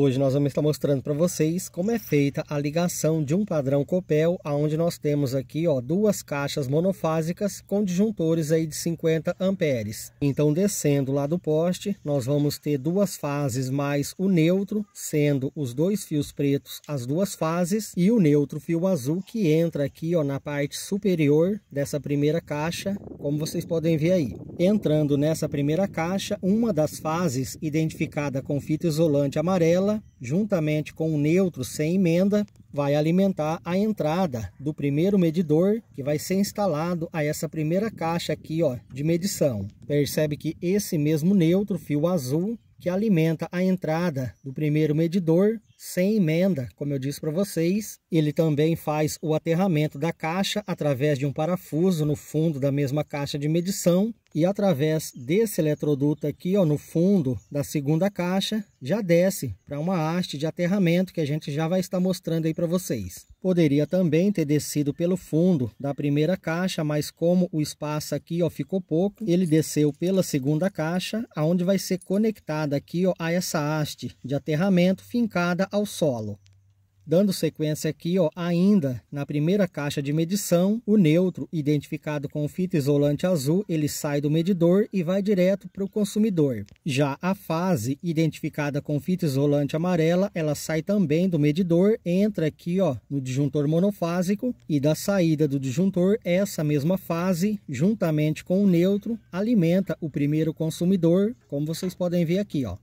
Hoje nós vamos estar mostrando para vocês como é feita a ligação de um padrão Copel, aonde nós temos aqui ó, duas caixas monofásicas com disjuntores aí de 50 amperes. Então descendo lá do poste, nós vamos ter duas fases mais o neutro, sendo os dois fios pretos as duas fases e o neutro fio azul que entra aqui ó, na parte superior dessa primeira caixa, como vocês podem ver aí. Entrando nessa primeira caixa, uma das fases identificada com fita isolante amarela, juntamente com o neutro sem emenda, vai alimentar a entrada do primeiro medidor que vai ser instalado a essa primeira caixa aqui ó, de medição. Percebe que esse mesmo neutro, fio azul, que alimenta a entrada do primeiro medidor sem emenda, como eu disse para vocês. Ele também faz o aterramento da caixa através de um parafuso no fundo da mesma caixa de medição e através desse eletroduto aqui, ó, no fundo da segunda caixa, já desce para uma haste de aterramento que a gente já vai estar mostrando aí para vocês. Poderia também ter descido pelo fundo da primeira caixa, mas como o espaço aqui ó, ficou pouco, ele desceu pela segunda caixa, aonde vai ser conectada aqui ó, a essa haste de aterramento fincada ao solo. Dando sequência aqui, ó, ainda na primeira caixa de medição, o neutro, identificado com fita isolante azul, ele sai do medidor e vai direto para o consumidor. Já a fase, identificada com fita isolante amarela, ela sai também do medidor, entra aqui ó, no disjuntor monofásico e da saída do disjuntor, essa mesma fase, juntamente com o neutro, alimenta o primeiro consumidor, como vocês podem ver aqui. ó.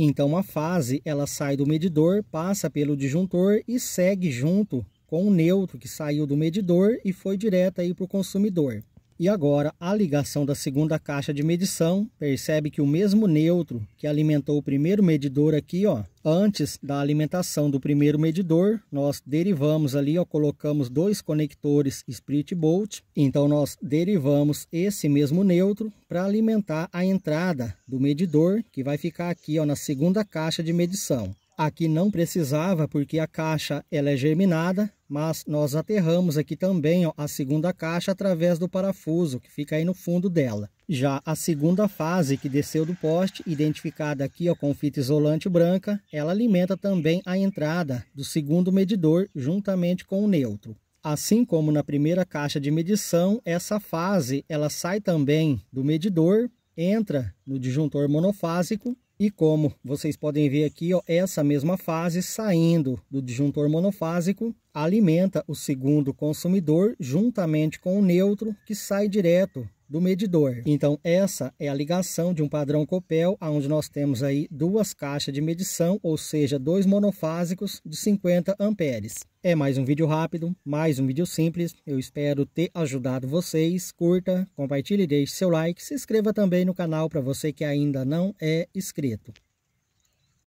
Então a fase ela sai do medidor, passa pelo disjuntor e segue junto com o neutro que saiu do medidor e foi direto aí para o consumidor. E agora, a ligação da segunda caixa de medição, percebe que o mesmo neutro que alimentou o primeiro medidor aqui, ó, antes da alimentação do primeiro medidor, nós derivamos ali, ó, colocamos dois conectores split Bolt. Então, nós derivamos esse mesmo neutro para alimentar a entrada do medidor, que vai ficar aqui ó, na segunda caixa de medição. Aqui não precisava, porque a caixa ela é germinada, mas nós aterramos aqui também ó, a segunda caixa através do parafuso que fica aí no fundo dela. Já a segunda fase que desceu do poste, identificada aqui ó, com fita isolante branca, ela alimenta também a entrada do segundo medidor juntamente com o neutro. Assim como na primeira caixa de medição, essa fase ela sai também do medidor, entra no disjuntor monofásico e como vocês podem ver aqui, ó, essa mesma fase saindo do disjuntor monofásico alimenta o segundo consumidor juntamente com o neutro que sai direto do medidor. Então, essa é a ligação de um padrão Copel, onde nós temos aí duas caixas de medição, ou seja, dois monofásicos de 50 amperes. É mais um vídeo rápido, mais um vídeo simples. Eu espero ter ajudado vocês. Curta, compartilhe, deixe seu like. Se inscreva também no canal para você que ainda não é inscrito.